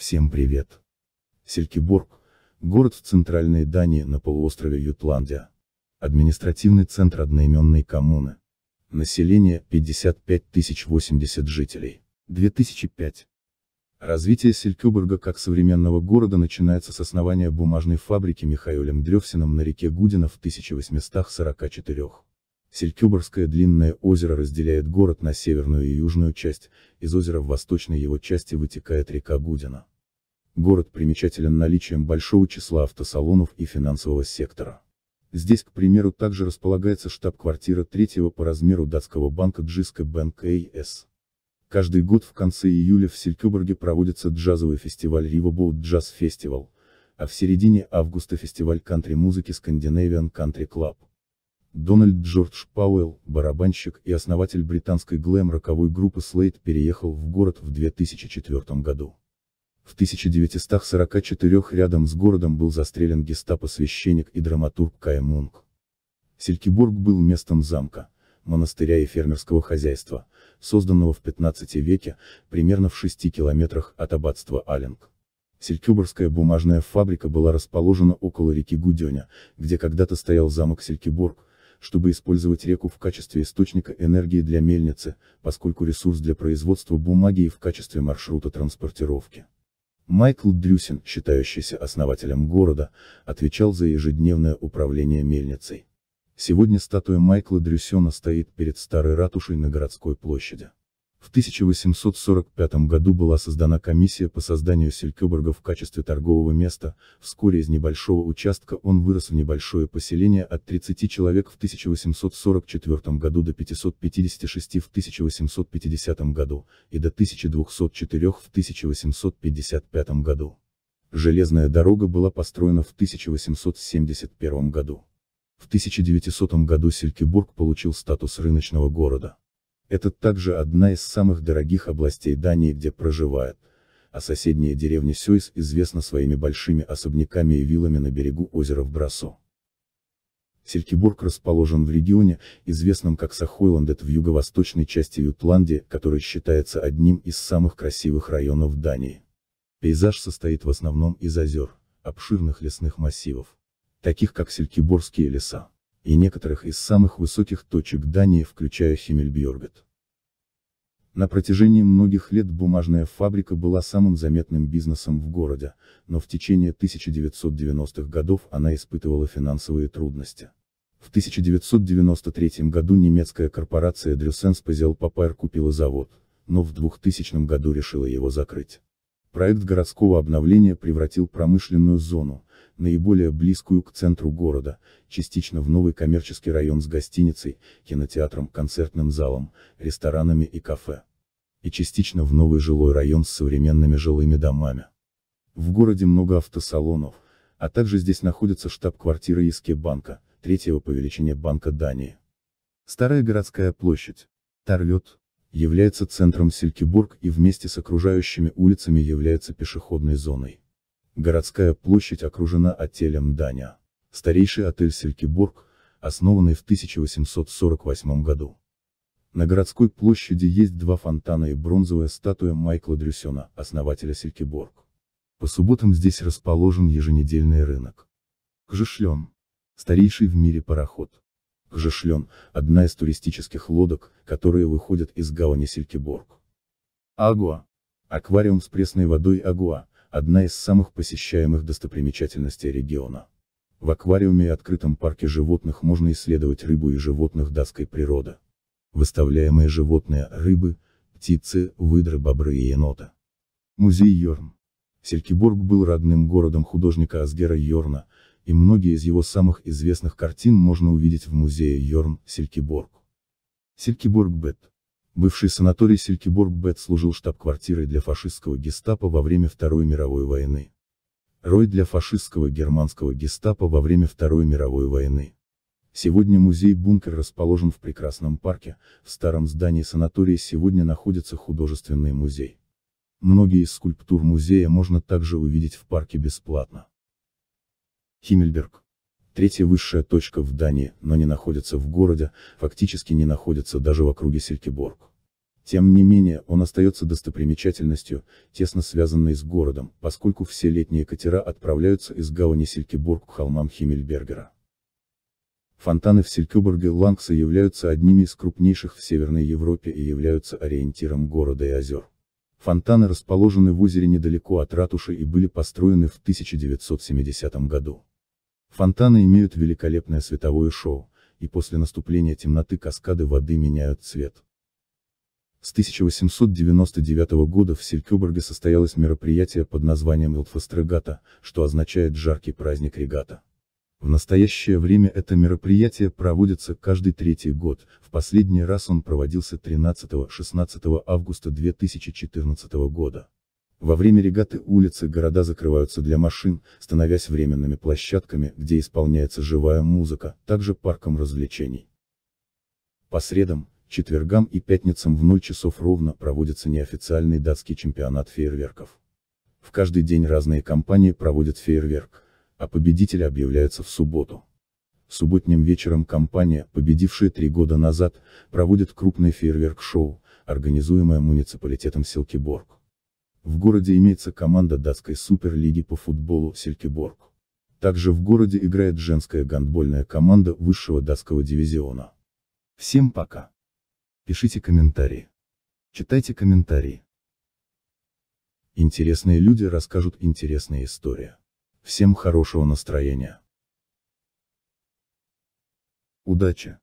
Всем привет! Селькиборг – город в центральной Дании на полуострове Ютландия. Административный центр одноименной коммуны. Население – 55 080 жителей. 2005. Развитие Селькюберга как современного города начинается с основания бумажной фабрики Михаилем Древсином на реке Гудина в 1844. Селькюборское длинное озеро разделяет город на северную и южную часть, из озера в восточной его части вытекает река Гудина. Город примечателен наличием большого числа автосалонов и финансового сектора. Здесь, к примеру, также располагается штаб-квартира третьего по размеру датского банка Джиска Bank AS. Каждый год в конце июля в Селькюберге проводится джазовый фестиваль Riverboat Джаз Фестивал, а в середине августа фестиваль кантри-музыки Скандинавиан Кантри Клаб. Дональд Джордж Пауэлл, барабанщик и основатель британской глэм-роковой группы Слейд переехал в город в 2004 году. В 1944 рядом с городом был застрелен гестапо-священник и драматург Кай Мунк. Селькиборг был местом замка, монастыря и фермерского хозяйства, созданного в 15 веке, примерно в 6 километрах от аббатства Аленг. Селькюборская бумажная фабрика была расположена около реки Гуденя, где когда-то стоял замок Селькиборг, чтобы использовать реку в качестве источника энергии для мельницы, поскольку ресурс для производства бумаги и в качестве маршрута транспортировки. Майкл Дрюсин, считающийся основателем города, отвечал за ежедневное управление мельницей. Сегодня статуя Майкла Дрюсена стоит перед старой ратушей на городской площади. В 1845 году была создана комиссия по созданию Селькеборга в качестве торгового места, вскоре из небольшого участка он вырос в небольшое поселение от 30 человек в 1844 году до 556 в 1850 году, и до 1204 в 1855 году. Железная дорога была построена в 1871 году. В 1900 году Селькебург получил статус рыночного города. Это также одна из самых дорогих областей Дании, где проживают, а соседняя деревня Сёйс известна своими большими особняками и виллами на берегу озера в Брасо. Селькибург расположен в регионе, известном как Сахойландет в юго-восточной части Ютландии, который считается одним из самых красивых районов Дании. Пейзаж состоит в основном из озер, обширных лесных массивов, таких как Селькиборские леса и некоторых из самых высоких точек Дании, включая Химмельбьоргет. На протяжении многих лет бумажная фабрика была самым заметным бизнесом в городе, но в течение 1990-х годов она испытывала финансовые трудности. В 1993 году немецкая корпорация Дрюсенс Пазел Папайр купила завод, но в 2000 году решила его закрыть. Проект городского обновления превратил промышленную зону, наиболее близкую к центру города, частично в новый коммерческий район с гостиницей, кинотеатром, концертным залом, ресторанами и кафе. И частично в новый жилой район с современными жилыми домами. В городе много автосалонов, а также здесь находится штаб-квартира Иске банка, третьего по величине банка Дании. Старая городская площадь, Тарлет, является центром Селькибург и вместе с окружающими улицами является пешеходной зоной. Городская площадь окружена отелем Даня. Старейший отель Селькиборг, основанный в 1848 году. На городской площади есть два фонтана и бронзовая статуя Майкла Дрюсена, основателя Селькиборг. По субботам здесь расположен еженедельный рынок. Кжешлен, Старейший в мире пароход. Кжешлен, одна из туристических лодок, которые выходят из гавани Селькиборг. Агуа. Аквариум с пресной водой Агуа, одна из самых посещаемых достопримечательностей региона. В аквариуме и открытом парке животных можно исследовать рыбу и животных датской природы. Выставляемые животные – рыбы, птицы, выдры, бобры и енота. Музей Йорн. Селькиборг был родным городом художника Асгера Йорна, и многие из его самых известных картин можно увидеть в музее Йорн, Селькиборг. Селькиборг Бет. Бывший санаторий Селькиборг-Бет служил штаб-квартирой для фашистского гестапо во время Второй мировой войны. Рой для фашистского германского гестапо во время Второй мировой войны. Сегодня музей-бункер расположен в прекрасном парке, в старом здании санатория сегодня находится художественный музей. Многие из скульптур музея можно также увидеть в парке бесплатно. Химмельберг Третья высшая точка в Дании, но не находится в городе, фактически не находится даже в округе Селькеборг. Тем не менее, он остается достопримечательностью, тесно связанной с городом, поскольку все летние катера отправляются из гавани Селькеборг к холмам Химмельбергера. Фонтаны в Селькеборге Лангса являются одними из крупнейших в Северной Европе и являются ориентиром города и озер. Фонтаны расположены в озере недалеко от ратуши и были построены в 1970 году. Фонтаны имеют великолепное световое шоу, и после наступления темноты каскады воды меняют цвет. С 1899 года в Селькюберге состоялось мероприятие под названием Элфестрегата, что означает «жаркий праздник регата». В настоящее время это мероприятие проводится каждый третий год, в последний раз он проводился 13-16 августа 2014 года. Во время регаты улицы города закрываются для машин, становясь временными площадками, где исполняется живая музыка, также парком развлечений. По средам, четвергам и пятницам в 0 часов ровно проводится неофициальный датский чемпионат фейерверков. В каждый день разные компании проводят фейерверк, а победители объявляются в субботу. Субботним вечером компания, победившая три года назад, проводит крупное фейерверк-шоу, организуемое муниципалитетом Силкиборг. В городе имеется команда датской суперлиги по футболу Селькеборг. Также в городе играет женская гандбольная команда высшего датского дивизиона. Всем пока. Пишите комментарии. Читайте комментарии. Интересные люди расскажут интересные истории. Всем хорошего настроения. Удачи!